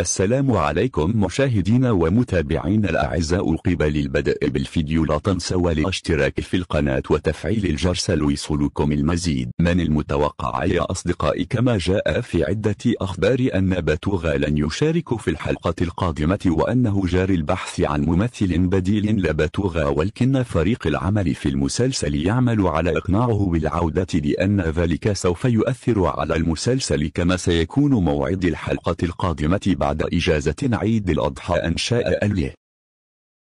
السلام عليكم مشاهدينا ومتابعينا الأعزاء قبل البدء بالفيديو لا تنسوا الاشتراك في القناة وتفعيل الجرس ليصلكم المزيد من المتوقع يا أصدقائي كما جاء في عدة أخبار أن باتوغا لن يشارك في الحلقة القادمة وأنه جاري البحث عن ممثل بديل لباتوغا ولكن فريق العمل في المسلسل يعمل على إقناعه بالعودة لأن ذلك سوف يؤثر على المسلسل كما سيكون موعد الحلقة القادمة بعد إجازة عيد الأضحى أنشأ أليه